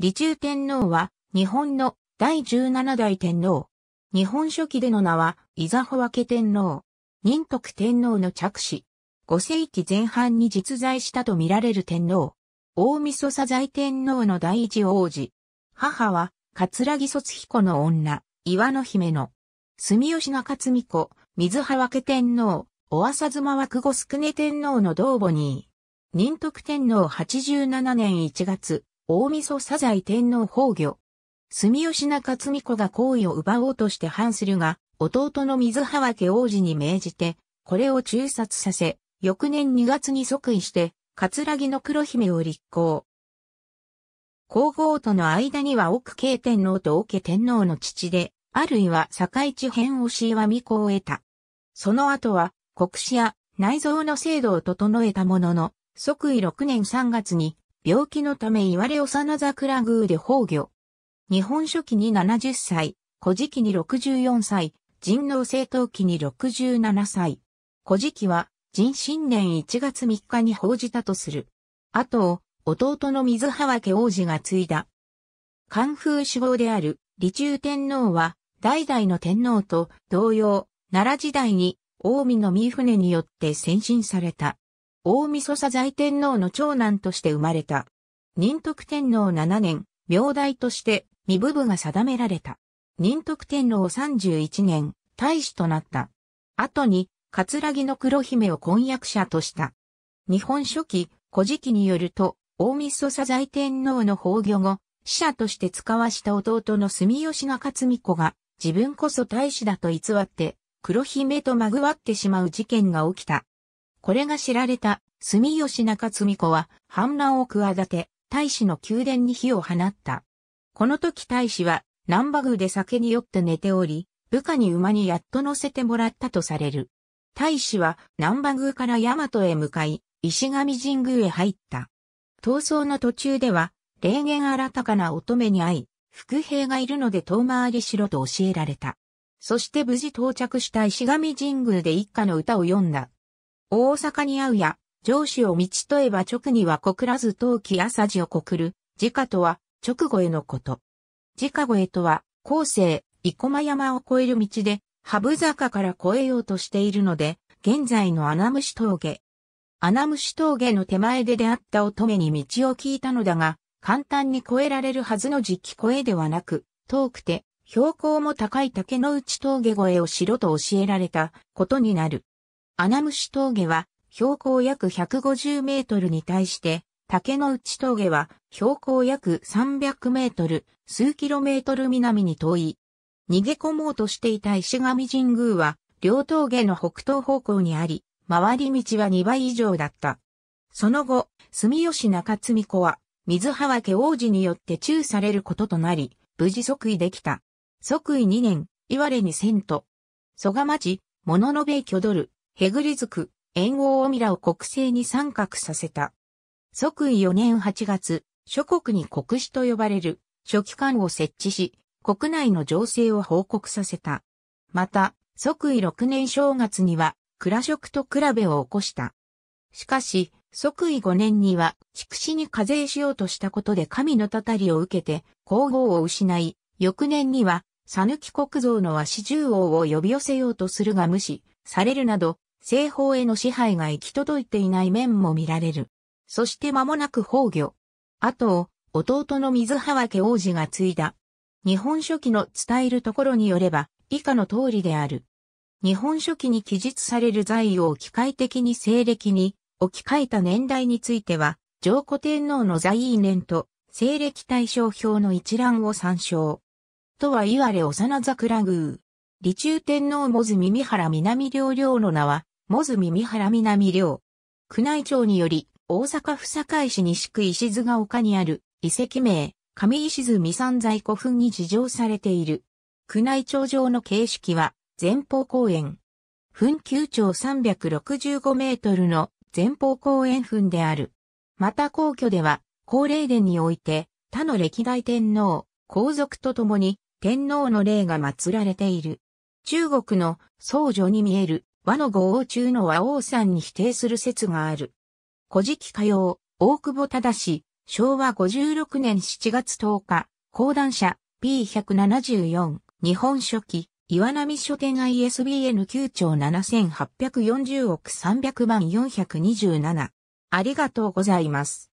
李中天皇は、日本の第十七代天皇。日本初期での名は、伊沢穂明天皇。仁徳天皇の着子。五世紀前半に実在したと見られる天皇。大晦噌在天皇の第一王子。母は、桂木卒彦の女、岩の姫の。住吉中津子、水葉明天皇、小浅妻は久保宿根天皇の同母に。仁徳天皇87年1月、大晦日ザ天皇崩御。住吉中津美子が皇位を奪おうとして反するが、弟の水原家王子に命じて、これを中殺させ、翌年2月に即位して、葛城の黒姫を立候。皇后との間には奥慶天皇と奥家天皇の父で、あるいは坂市編押しは御子を得た。その後は、国史や内臓の制度を整えたものの、即位6年3月に病気のため言われ幼桜宮で崩御。日本初期に70歳、古事記に64歳、人能政党期に67歳。古事記は、人新年1月3日に報じたとする。あと、弟の水葉家王子が継いだ。関風志望である、李中天皇は、代々の天皇と同様、奈良時代に、近江の三船によって先進された。大晦日在天皇の長男として生まれた。仁徳天皇7年、名代として身部分が定められた。仁徳天皇31年、大使となった。後に、葛城の黒姫を婚約者とした。日本書紀、古事記によると、大晦日在天皇の崩御後、使者として使わした弟の住吉が勝美子が、自分こそ大使だと偽って、黒姫とまぐわってしまう事件が起きた。これが知られた住吉中積子は反乱を企て、大使の宮殿に火を放った。この時大使は南波宮で酒に酔って寝ており、部下に馬にやっと乗せてもらったとされる。大使は南波宮から大和へ向かい、石神神宮へ入った。逃走の途中では、霊言新たな乙女に会い、副兵がいるので遠回りしろと教えられた。そして無事到着した石神神宮で一家の歌を詠んだ大阪に会うや、上司を道とえば直には告らず陶器朝地を告る、自家とは直後へのこと。自家越えとは、後世、生駒山を越える道で、羽生坂から越えようとしているので、現在の穴虫峠。穴虫峠の手前で出会った乙女に道を聞いたのだが、簡単に越えられるはずの時期越えではなく、遠くて、標高も高い竹の内峠越えをしろと教えられたことになる。穴虫峠は標高約150メートルに対して、竹の内峠は標高約300メートル、数キロメートル南に遠い。逃げ込もうとしていた石神神宮は、両峠の北東方向にあり、回り道は2倍以上だった。その後、住吉中積子は、水原家王子によって中されることとなり、無事即位できた。即位2年、岩れに遷都。蘇我町、物のべ居ドル、へぐりづく、炎王オミラを国政に参画させた。即位4年8月、諸国に国史と呼ばれる書記官を設置し、国内の情勢を報告させた。また、即位6年正月には、蔵食と比べを起こした。しかし、即位5年には、畜死に課税しようとしたことで神のたたりを受けて、皇后を失い、翌年には、讃岐国造の和紙十王を呼び寄せようとするが無視、されるなど、西方への支配が行き届いていない面も見られる。そして間もなく崩御。あと、弟の水原家王子が継いだ。日本書紀の伝えるところによれば、以下の通りである。日本書紀に記述される財を機械的に西暦に置き換えた年代については、上古天皇の在位年と西暦対象表の一覧を参照。とは言われ幼桜宮。李中天皇もず耳原南両領の名は、モズミ三原南陵。宮内庁により、大阪府堺市西区石津が丘にある遺跡名、上石津三山在古墳に事情されている。宮内庁上の形式は、前方公園。墳丘長365メートルの前方公園墳である。また皇居では、高霊殿において、他の歴代天皇、皇族と共に、天皇の霊が祀られている。中国の僧侶に見える和の五王中の和王さんに否定する説がある。古事記歌謡、大久保正、昭和56年7月10日、講談社 P174、日本書紀、岩波書店 ISBN9 兆7840億300万427。ありがとうございます。